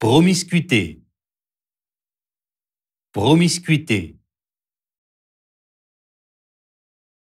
Promiscuité. Promiscuité.